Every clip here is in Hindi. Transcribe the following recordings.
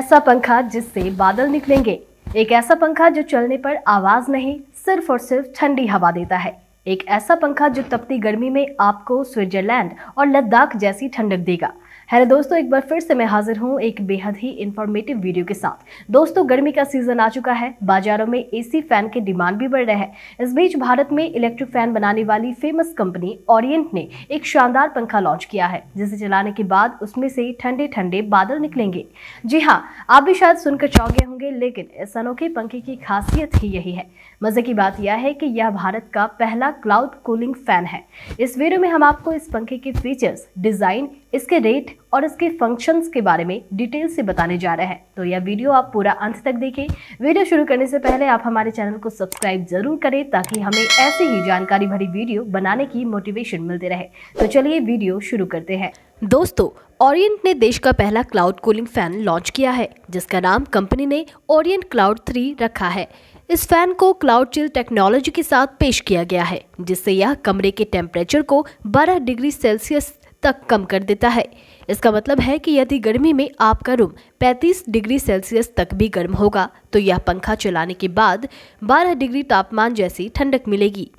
ऐसा पंखा जिससे बादल निकलेंगे एक ऐसा पंखा जो चलने पर आवाज नहीं सिर्फ और सिर्फ ठंडी हवा देता है एक ऐसा पंखा जो तपती गर्मी में आपको स्विट्जरलैंड और लद्दाख जैसी ठंडक देगा हेलो दोस्तों एक बार फिर से मैं हाजिर हूँ एक बेहद ही इन्फॉर्मेटिव वीडियो के साथ दोस्तों गर्मी का सीजन आ चुका है बाजारों में एसी फैन के डिमांड भी बढ़ रहे हैं इस बीच भारत में इलेक्ट्रिक फैन बनाने वाली फेमस कंपनी ओरिएंट ने एक शानदार पंखा लॉन्च किया है जिसे चलाने के बाद उसमें से ठंडे ठंडे बादल निकलेंगे जी हाँ आप भी शायद सुनकर चौंके होंगे लेकिन इस अनोखे पंखे की खासियत ही यही है मजे की बात यह है कि यह भारत का पहला वाला क्लाउड कूलिंग फैन है इस वीडियो में हम आपको इस पंखे के फीचर्स डिज़ाइन इसके रेट और इसके फंक्शंस के बारे में डिटेल से बताने जा रहे हैं तो यह वीडियो आप पूरा अंत तक देखें वीडियो शुरू करने से पहले आप हमारे चैनल को सब्सक्राइब जरूर करें ताकि हमें ऐसी ही जानकारी भरी वीडियो बनाने की मोटिवेशन मिलते रहे तो चलिए वीडियो शुरू करते हैं दोस्तों ओरिएंट ने देश का पहला क्लाउड कूलिंग फैन लॉन्च किया है जिसका नाम कंपनी ने ओरिएंट क्लाउड थ्री रखा है इस फैन को क्लाउड चिल टेक्नोलॉजी के साथ पेश किया गया है जिससे यह कमरे के टेम्परेचर को 12 डिग्री सेल्सियस तक कम कर देता है इसका मतलब है कि यदि गर्मी में आपका रूम 35 डिग्री सेल्सियस तक भी गर्म होगा तो यह पंखा चलाने के बाद 12 डिग्री तापमान जैसी ठंडक मिलेगी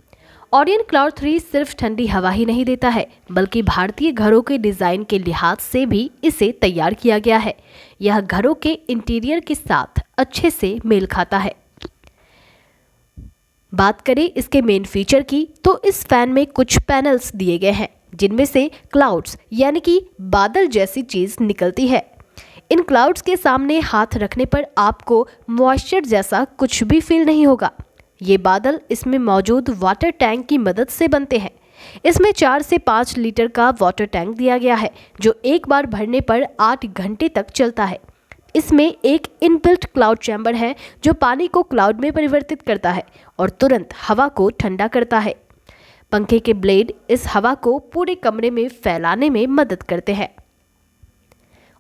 ऑडियन क्लाउड थ्री सिर्फ ठंडी हवा ही नहीं देता है बल्कि भारतीय घरों के डिज़ाइन के लिहाज से भी इसे तैयार किया गया है यह घरों के इंटीरियर के साथ अच्छे से मेल खाता है बात करें इसके मेन फीचर की तो इस फैन में कुछ पैनल्स दिए गए हैं जिनमें से क्लाउड्स यानी कि बादल जैसी चीज़ निकलती है इन क्लाउड्स के सामने हाथ रखने पर आपको मॉइस्चर जैसा कुछ भी फील नहीं होगा ये बादल इसमें मौजूद वाटर टैंक की मदद से बनते हैं इसमें चार से पाँच लीटर का वाटर टैंक दिया गया है जो एक बार भरने पर आठ घंटे तक चलता है इसमें एक इनबिल्ट क्लाउड चैम्बर है जो पानी को क्लाउड में परिवर्तित करता है और तुरंत हवा को ठंडा करता है पंखे के ब्लेड इस हवा को पूरे कमरे में फैलाने में मदद करते हैं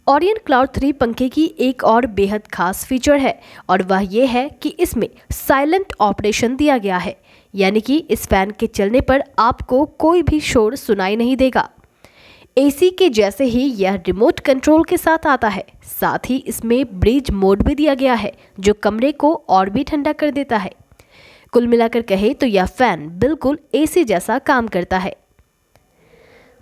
ऑरियन क्लाउड थ्री पंखे की एक और बेहद खास फीचर है और वह यह है कि इसमें साइलेंट ऑपरेशन दिया गया है यानी कि इस फैन के चलने पर आपको कोई भी शोर सुनाई नहीं देगा एसी के जैसे ही यह रिमोट कंट्रोल के साथ आता है साथ ही इसमें ब्रिज मोड भी दिया गया है जो कमरे को और भी ठंडा कर देता है कुल मिलाकर कहे तो यह फ़ैन बिल्कुल एसी जैसा काम करता है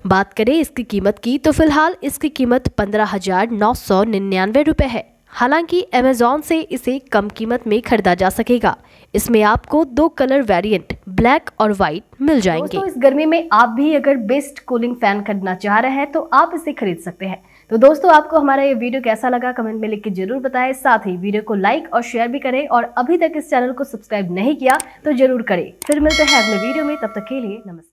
बात करें इसकी कीमत की तो फिलहाल इसकी कीमत पंद्रह हज़ार नौ सौ निन्यानवे रुपये है हालांकि अमेजोन से इसे कम कीमत में खरीदा जा सकेगा इसमें आपको दो कलर वेरिएंट ब्लैक और व्हाइट मिल जाएंगे दोस्तों इस गर्मी में आप भी अगर बेस्ट कूलिंग फैन खरीदना चाह रहे हैं तो आप इसे खरीद सकते हैं तो दोस्तों आपको हमारा ये वीडियो कैसा लगा कमेंट में लिख के जरूर बताएं साथ ही वीडियो को लाइक और शेयर भी करें और अभी तक इस चैनल को सब्सक्राइब नहीं किया तो जरूर करें फिर मिलते हैं अगले वीडियो में तब तक के लिए नमस्कार